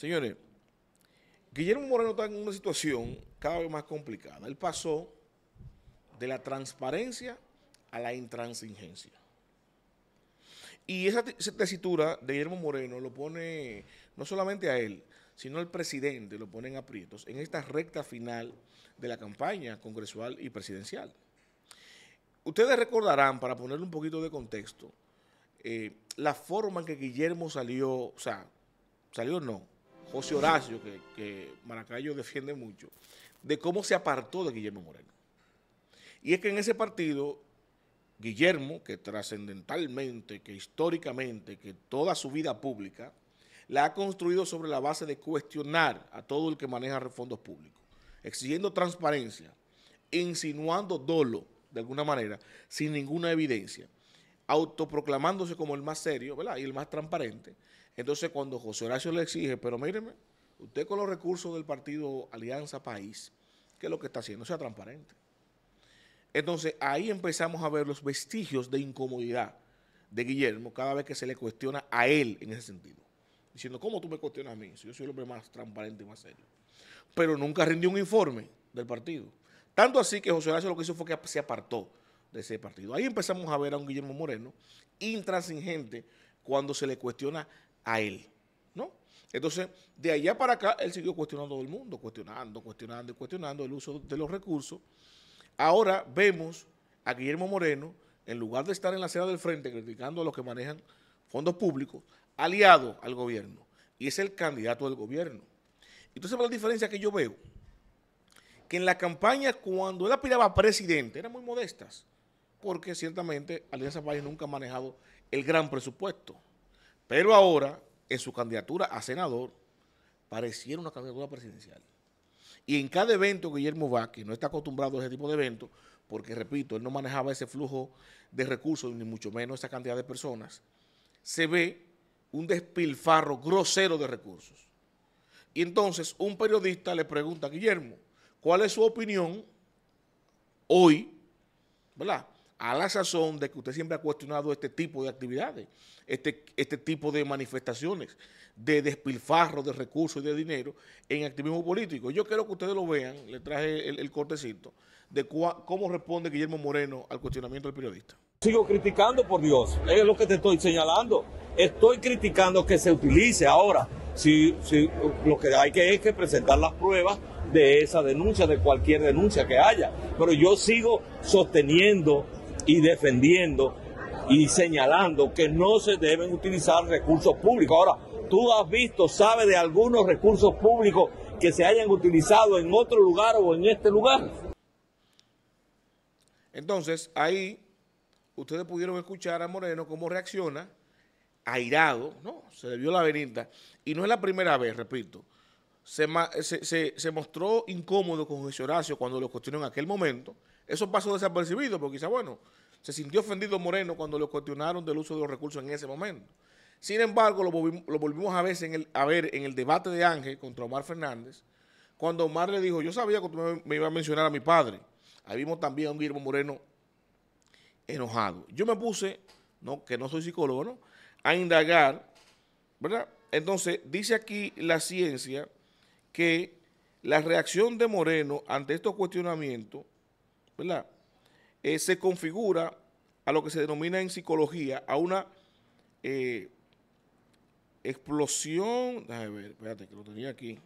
Señores, Guillermo Moreno está en una situación cada vez más complicada. Él pasó de la transparencia a la intransigencia. Y esa, tesitura de Guillermo Moreno lo pone no solamente a él, sino al presidente, lo pone en aprietos en esta recta final de la campaña congresual y presidencial. Ustedes recordarán, para ponerle un poquito de contexto, eh, la forma en que Guillermo salió, o sea, salió o no, José Horacio, que, Maracayo defiende mucho, de cómo se apartó de Guillermo Moreno. Y es que en ese partido, Guillermo, que trascendentalmente, que históricamente, que toda su vida pública, la ha construido sobre la base de cuestionar a todo el que maneja fondos públicos, exigiendo transparencia, insinuando dolo, de alguna manera, sin ninguna evidencia, autoproclamándose como el más serio y el más transparente, entonces, cuando José Horacio le exige, pero míreme, usted con los recursos del partido Alianza País, ¿qué es lo que está haciendo? Sea transparente. Entonces, ahí empezamos a ver los vestigios de incomodidad de Guillermo cada vez que se le cuestiona a él en ese sentido. Diciendo, ¿cómo tú me cuestionas a mí? Si yo soy el hombre más transparente y más serio. Pero nunca rindió un informe del partido. Tanto así que José Horacio lo que hizo fue que se apartó de ese partido. Ahí empezamos a ver a un Guillermo Moreno intransigente cuando se le cuestiona a él, ¿no? Entonces, de allá para acá, él siguió cuestionando todo el mundo, cuestionando, cuestionando y cuestionando el uso de los recursos. Ahora vemos a Guillermo Moreno, en lugar de estar en la acera del frente criticando a los que manejan fondos públicos, aliado al gobierno, y es el candidato del gobierno. Entonces, la diferencia que yo veo, que en la campaña cuando él aspiraba a presidente, eran muy modestas, porque ciertamente Alianza País nunca ha manejado el gran presupuesto. Pero ahora, en su candidatura a senador, pareciera una candidatura presidencial. Y en cada evento, Guillermo que no está acostumbrado a ese tipo de eventos, porque, repito, él no manejaba ese flujo de recursos, ni mucho menos esa cantidad de personas, se ve un despilfarro grosero de recursos. Y entonces un periodista le pregunta a Guillermo, ¿cuál es su opinión hoy, ¿verdad? a la sazón de que usted siempre ha cuestionado este tipo de actividades, este, este tipo de manifestaciones, de despilfarro de recursos y de dinero en activismo político. Yo quiero que ustedes lo vean, le traje el, cortecito, de cómo responde Guillermo Moreno al cuestionamiento del periodista. Sigo criticando, por Dios, es lo que te estoy señalando. Estoy criticando que se utilice ahora. Si, lo que hay que es que presentar las pruebas de esa denuncia, de cualquier denuncia que haya. Pero yo sigo sosteniendo y defendiendo y señalando que no se deben utilizar recursos públicos. Ahora, tú has visto, sabes de algunos recursos públicos que se hayan utilizado en otro lugar o en este lugar. Entonces, ahí ustedes pudieron escuchar a Moreno cómo reacciona, airado, ¿no? Se le vio la venida. Y no es la primera vez, repito. Se, mostró incómodo con José Horacio cuando lo cuestionó en aquel momento. Eso pasó desapercibido, porque quizá, bueno, se sintió ofendido Moreno cuando lo cuestionaron del uso de los recursos en ese momento. Sin embargo, lo volvimos, a, ver en el debate de Ángel contra Omar Fernández, cuando Omar le dijo, yo sabía que me, iba a mencionar a mi padre. Ahí vimos también a un Guillermo Moreno enojado. Yo me puse, que no soy psicólogo, a indagar, ¿verdad? Entonces, dice aquí la ciencia que la reacción de Moreno ante estos cuestionamientos ¿verdad? Eh, se configura a lo que se denomina en psicología a una eh, explosión, déjame ver, espérate que lo tenía aquí,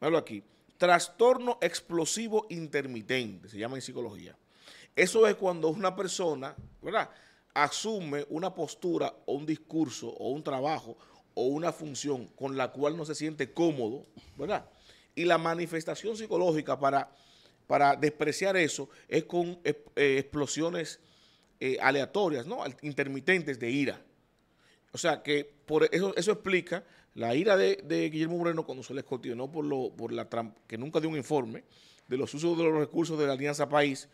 Vealo aquí, trastorno explosivo intermitente, se llama en psicología. Eso es cuando una persona, ¿verdad?, asume una postura o un discurso o un trabajo o una función con la cual no se siente cómodo, ¿verdad? Y la manifestación psicológica para para despreciar eso es con eh, eh, explosiones eh, aleatorias, ¿no? intermitentes de ira. O sea que por eso, eso explica la ira de, Guillermo Moreno cuando se le escotionó por, lo, por la que nunca dio un informe de los usos de los recursos de la Alianza País,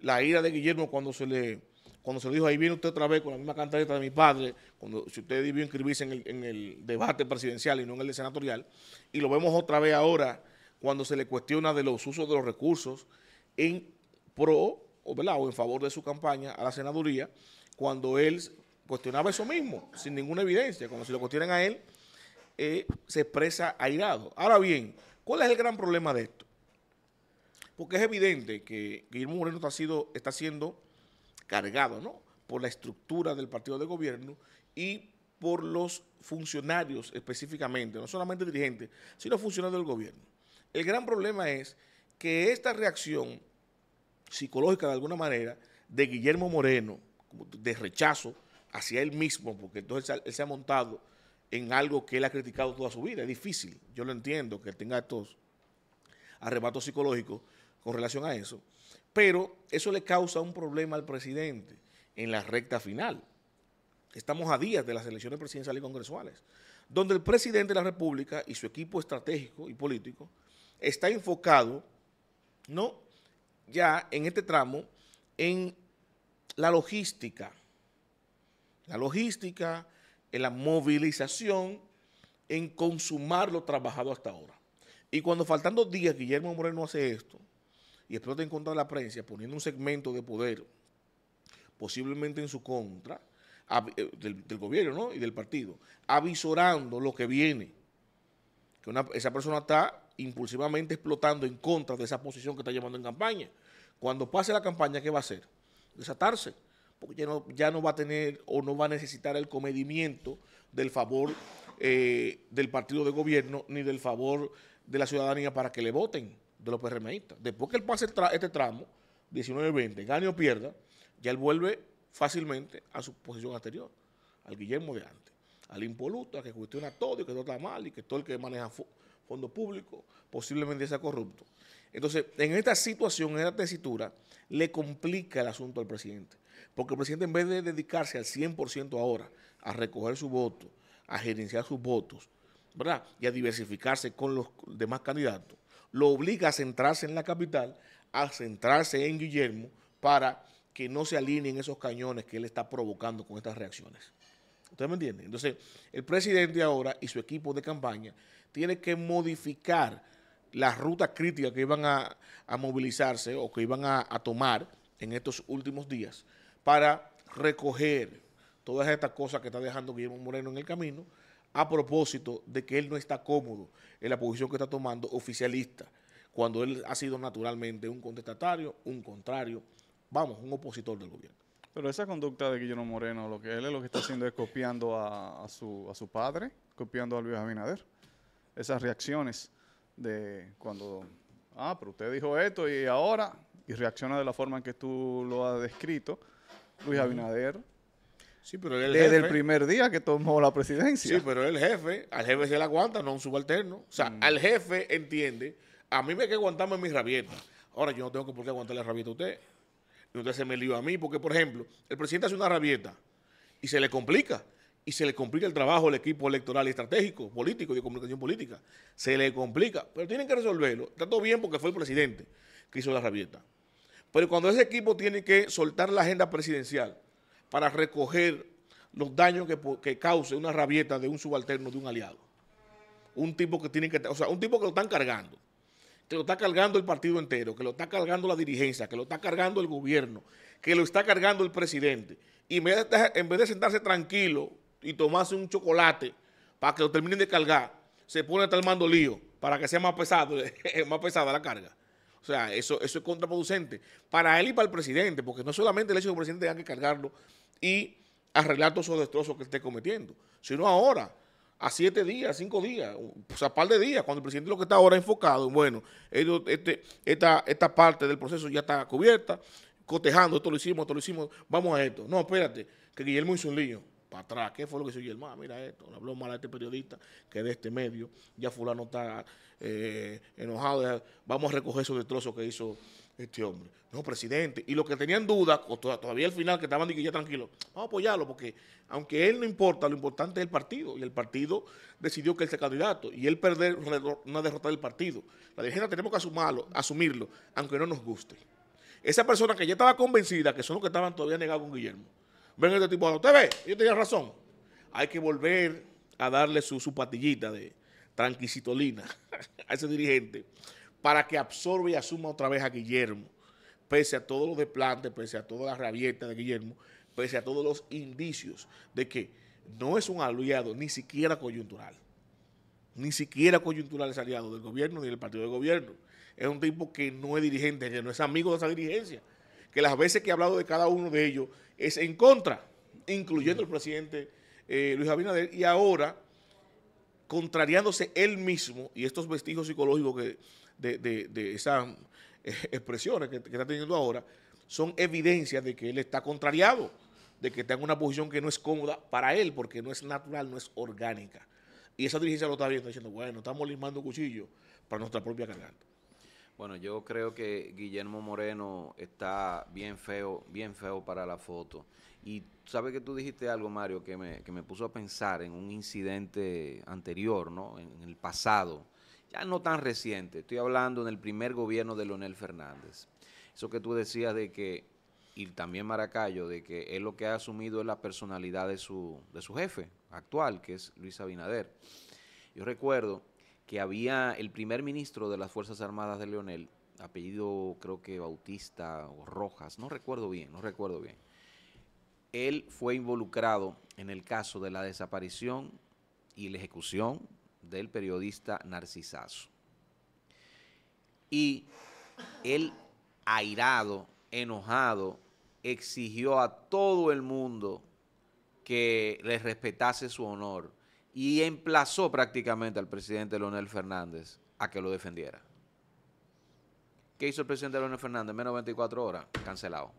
la ira de Guillermo cuando se le cuando se dijo, ahí viene usted otra vez con la misma cantareta de mi padre, cuando si usted debió inscribirse en el, en el debate presidencial y no en el senatorial, y lo vemos otra vez ahora cuando se le cuestiona de los usos de los recursos en pro o, en favor de su campaña a la senaduría, cuando él cuestionaba eso mismo, sin ninguna evidencia, como si lo cuestionan a él, eh, se expresa airado. Ahora bien, ¿cuál es el gran problema de esto? Porque es evidente que Guillermo Moreno está, sido, está siendo cargado por la estructura del partido de gobierno y por los funcionarios específicamente, no solamente dirigentes, sino funcionarios del gobierno. El gran problema es que esta reacción psicológica de alguna manera de Guillermo Moreno, de rechazo hacia él mismo, porque entonces él se ha montado en algo que él ha criticado toda su vida. Es difícil, yo lo entiendo, que tenga estos arrebatos psicológicos con relación a eso. Pero eso le causa un problema al presidente en la recta final. Estamos a días de las elecciones presidenciales y congresuales, donde el presidente de la República y su equipo estratégico y político está enfocado, ¿no? Ya en este tramo, en la logística. La logística, en la movilización, en consumar lo trabajado hasta ahora. Y cuando faltando días Guillermo Moreno hace esto, y explota en contra de la prensa, poniendo un segmento de poder, posiblemente en su contra, eh, del, gobierno ¿no? y del partido, avisorando lo que viene. Que esa persona está impulsivamente explotando en contra de esa posición que está llevando en campaña. Cuando pase la campaña, ¿qué va a hacer? Desatarse, porque ya no, va a tener o no va a necesitar el comedimiento del favor eh, del partido de gobierno ni del favor de la ciudadanía para que le voten de los PRMistas. Después que él pase este tramo, 19-20, gane o pierda, ya él vuelve fácilmente a su posición anterior, al Guillermo de antes, al impoluto, al que cuestiona todo y que todo está mal y que todo el que maneja fondo público, posiblemente sea corrupto. Entonces, en esta situación, en esta tesitura, le complica el asunto al presidente. Porque el presidente, en vez de dedicarse al 100% ahora a recoger su voto, a gerenciar sus votos, ¿verdad? Y a diversificarse con los demás candidatos, lo obliga a centrarse en la capital, a centrarse en Guillermo, para que no se alineen esos cañones que él está provocando con estas reacciones. ¿Usted me entiende? Entonces, el presidente ahora y su equipo de campaña tiene que modificar las rutas críticas que iban a, movilizarse o que iban a, tomar en estos últimos días para recoger todas estas cosas que está dejando Guillermo Moreno en el camino a propósito de que él no está cómodo en la posición que está tomando oficialista, cuando él ha sido naturalmente un contestatario, un contrario, vamos, un opositor del gobierno. Pero esa conducta de Guillermo Moreno, lo que él lo que está haciendo es copiando a, su, a su padre, copiando a Luis Abinader esas reacciones de cuando, ah, pero usted dijo esto y ahora, y reacciona de la forma en que tú lo has descrito, Luis Abinader. Sí, pero Desde el primer día que tomó la presidencia. Sí, pero el jefe, al jefe se le aguanta, no un subalterno. O sea, mm. al jefe entiende, a mí me hay que aguantarme mis rabietas. Ahora yo no tengo por qué aguantar la rabieta a usted. Y se me lió a mí, porque por ejemplo, el presidente hace una rabieta y se le complica y se le complica el trabajo al equipo electoral y estratégico, político y de comunicación política. Se le complica, pero tienen que resolverlo. Está todo bien porque fue el presidente que hizo la rabieta. Pero cuando ese equipo tiene que soltar la agenda presidencial para recoger los daños que, cause una rabieta de un subalterno, de un aliado, un tipo que tiene que, o sea, un tipo que lo están cargando, que lo está cargando el partido entero, que lo está cargando la dirigencia, que lo está cargando el gobierno, que lo está cargando el presidente, y en vez de sentarse tranquilo y tomase un chocolate para que lo terminen de cargar, se pone hasta mando lío para que sea más pesado, eh, más pesada la carga. O sea, eso, eso es contraproducente para él y para el presidente, porque no solamente el hecho de que el presidente tenga que cargarlo y arreglar todos esos destrozos que esté cometiendo, sino ahora, a siete días, cinco días, sea a par de días, cuando el presidente lo que está ahora enfocado, bueno, este, esta, esta parte del proceso ya está cubierta, cotejando, esto lo hicimos, esto lo hicimos, vamos a esto. No, espérate, que Guillermo hizo un lío atrás. ¿Qué fue lo que hizo Ah, Mira esto, habló mal a este periodista que de este medio. Ya fulano está eh, enojado. Vamos a recoger esos destrozos que hizo este hombre. No, presidente. Y los que tenían dudas, o todavía al final que estaban tranquilos, tranquilo, vamos a apoyarlo, porque aunque él no importa, lo importante es el partido. Y el partido decidió que él sea candidato. Y él perder una derrota del partido. La dirigencia tenemos que asumarlo, asumirlo, aunque no nos guste. Esa persona que ya estaba convencida, que son los que estaban todavía negados con Guillermo, ven este tipo, usted ve, yo tenía razón. Hay que volver a darle su, patillita de tranquisitolina a ese dirigente para que absorba y asuma otra vez a Guillermo, pese a todos los desplantes, pese a todas las rabietas de Guillermo, pese a todos los indicios de que no es un aliado ni siquiera coyuntural, ni siquiera coyuntural es aliado del gobierno ni del partido de gobierno. Es un tipo que no es dirigente, que no es amigo de esa dirigencia que las veces que he hablado de cada uno de ellos es en contra, incluyendo el presidente eh, Luis Abinader, y ahora contrariándose él mismo y estos vestigios psicológicos que, de, esas eh, expresiones que, está teniendo ahora son evidencia de que él está contrariado, de que está en una posición que no es cómoda para él, porque no es natural, no es orgánica. Y esa dirigencia lo está viendo, diciendo, bueno, estamos limando cuchillos para nuestra propia garganta. Bueno, yo creo que Guillermo Moreno está bien feo, bien feo para la foto. Y sabe que tú dijiste algo, Mario, que me, puso a pensar en un incidente anterior, ¿no? En, el pasado, ya no tan reciente. Estoy hablando en el primer gobierno de Leonel Fernández. Eso que tú decías de que, y también Maracayo, de que él lo que ha asumido es la personalidad de su, de su jefe actual, que es Luis Abinader. Yo recuerdo que había el primer ministro de las Fuerzas Armadas de Leonel, apellido creo que Bautista o Rojas, no recuerdo bien, no recuerdo bien. Él fue involucrado en el caso de la desaparición y la ejecución del periodista Narcisazo. Y él, airado, enojado, exigió a todo el mundo que le respetase su honor y emplazó prácticamente al presidente Leonel Fernández a que lo defendiera. ¿Qué hizo el presidente Leonel Fernández? Menos 24 horas, cancelado.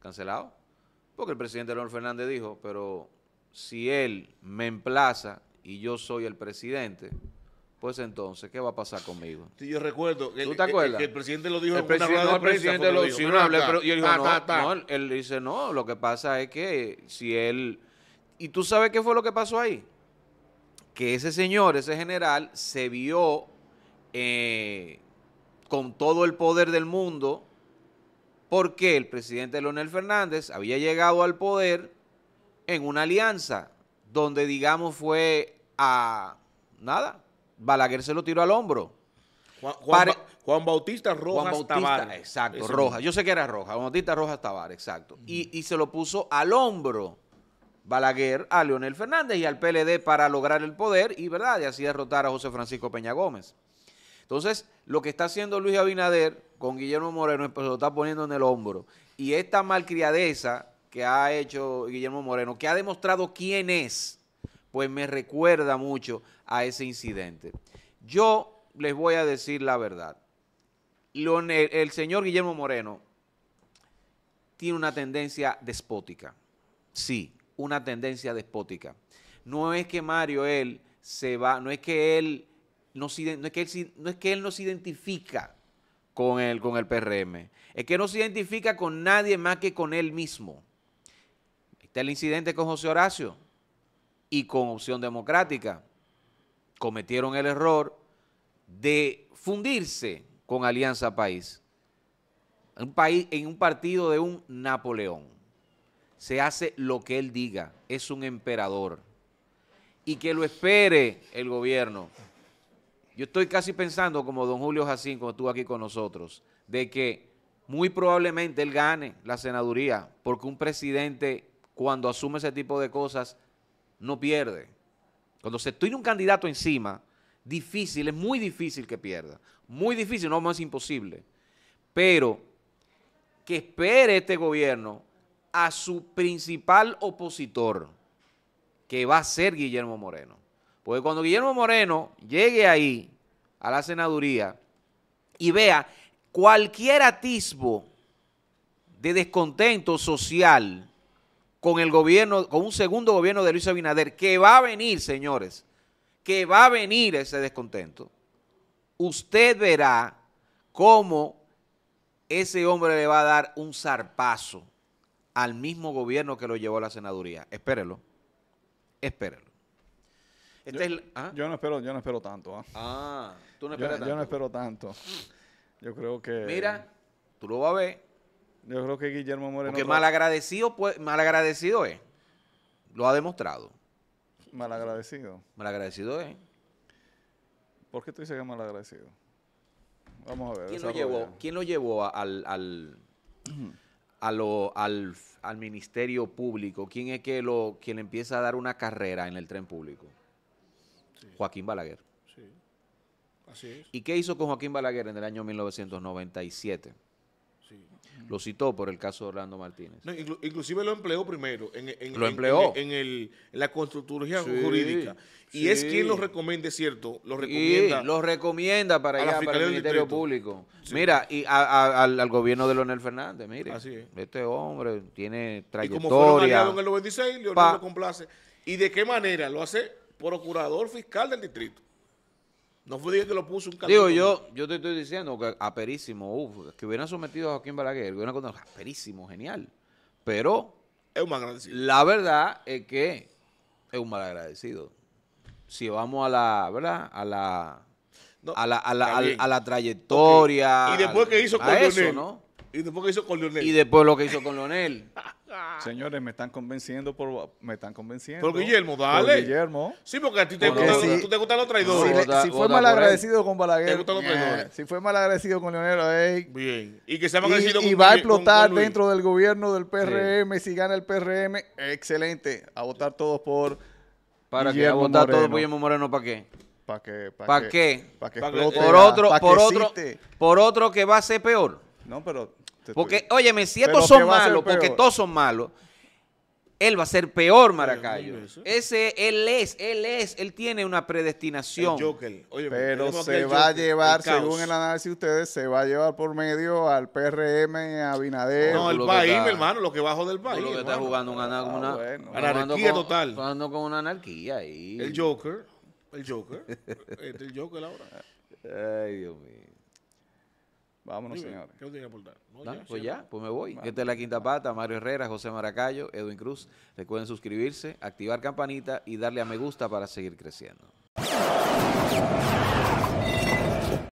¿Cancelado? Porque el presidente Leonel Fernández dijo, pero si él me emplaza y yo soy el presidente, pues entonces, ¿qué va a pasar conmigo? yo recuerdo que, el, el presidente lo dijo en una rueda de prensa. El presidente lo, dijo, dijo, no, él dice, no, lo que pasa es que si él ¿Y tú sabes qué fue lo que pasó ahí? Que ese señor, ese general, se vio eh, con todo el poder del mundo porque el presidente Leonel Fernández había llegado al poder en una alianza donde, digamos, fue a nada, Balaguer se lo tiró al hombro. Juan, Bautista Rojas Exacto, Rojas. Yo sé que era Roja, Juan Bautista Rojas Tabar, exacto. y, y se lo puso al hombro Balaguer a Leonel Fernández y al PLD para lograr el poder y, ¿verdad?, y así derrotar a José Francisco Peña Gómez. Entonces, lo que está haciendo Luis Abinader con Guillermo Moreno pues, lo está poniendo en el hombro. Y esta malcriadeza que ha hecho Guillermo Moreno, que ha demostrado quién es, pues me recuerda mucho a ese incidente. Yo les voy a decir la verdad. el señor Guillermo Moreno tiene una tendencia despótica. Sí, una tendencia despótica. No es que Mario, él se va, no es que él, no, se que no identifica con el, con el PRM, es que no se identifica con nadie más que con él mismo. Está el incidente con José Horacio y con Opción Democrática. Cometieron el error de fundirse con Alianza País, un país en un partido de un Napoleón se hace lo que él diga, es un emperador. Y que lo espere el gobierno. Yo estoy casi pensando, como don Julio Jacín, cuando estuvo aquí con nosotros, de que muy probablemente él gane la senaduría, porque un presidente cuando asume ese tipo de cosas no pierde. Cuando se tiene un candidato encima, difícil, es muy difícil que pierda. Muy difícil, no más imposible. Pero que espere este gobierno a su principal opositor, que va a ser Guillermo Moreno. Porque cuando Guillermo Moreno llegue ahí, a la senaduría, y vea cualquier atisbo de descontento social con el gobierno, con un segundo gobierno de Luis Abinader, que va a venir, señores, que va a venir ese descontento, usted verá cómo ese hombre le va a dar un zarpazo al mismo gobierno que lo llevó a la senaduría. Espérelo. Espérelo. Este yo, ¿ah? yo, no espero, yo no espero tanto. Ah, ah tú no esperas yo, tanto. Yo no espero tanto. Yo creo que. Mira, tú lo vas a ver. Yo creo que Guillermo Moreno. Porque malagradecido, pues, malagradecido es. Lo ha demostrado. Malagradecido. Malagradecido es. ¿Por qué tú dices que es malagradecido? Vamos a ver. ¿Quién, lo llevó, lo llevó, al a lo, al, ministerio público, ¿quién es que lo, quien empieza a dar una carrera en el tren público? Joaquín Balaguer. Sí. Así es. ¿Y qué hizo con Joaquín Balaguer en el año 1997? lo citó por el caso de Orlando Martínez. inclusive lo empleó primero en, lo empleó. en, la constructuría jurídica. Y es quien lo recomienda, ¿cierto? Lo recomienda. lo recomienda para allá, para el Ministerio Público. Mira, y al, gobierno de Leonel Fernández, mire. Este hombre tiene trayectoria. Y como fueron en el 96, Leonel lo complace. ¿Y de qué manera lo hace? Procurador fiscal del distrito. No fue que lo puso un Digo, yo, yo te estoy diciendo que aperísimo, uf, que hubieran sometido a Joaquín Balaguer, hubieran contado, aperísimo, genial. Pero es un malagradecido. La verdad es que es un mal agradecido. Si vamos a la, ¿verdad? A la, a la, trayectoria. Y después que hizo con eso, ¿no? Y después lo que hizo con Leonel. Señores, me están convenciendo por me están convenciendo. Por Guillermo, dale. Guillermo. Sí, porque a ti te, gustan, los eh, traidores. Si, fue mal agradecido con Balaguer. si fue mal agradecido con Leonel, Bien. Y que y, va a explotar dentro del gobierno del PRM. Si gana el PRM, excelente. A votar todos por. ¿Para que ¿A votar todos por Guillermo Moreno para qué? ¿Para qué? ¿Para qué? que, por otro, por otro, por otro que va a ser peor. No, pero... porque, óyeme, si estos son malos, porque todos son malos, él va a ser peor Maracayo. Ese, él es, él es, él tiene una predestinación. El Joker. pero se va a llevar, según el análisis de ustedes, se va a llevar por medio al PRM, a Binader. No, el país, mi hermano, lo que bajo del país. Lo que está jugando una, ah, anarquía total. jugando con una anarquía ahí. El Joker, el Joker, este, el Joker ahora. Ay, Dios mío. Vámonos, pues, señores. ¿Qué usted aportar? No, pues ya, pues me voy. Esta es la quinta pata. Mario Herrera, José Maracayo, Edwin Cruz. Recuerden suscribirse, activar campanita y darle a me gusta para seguir creciendo.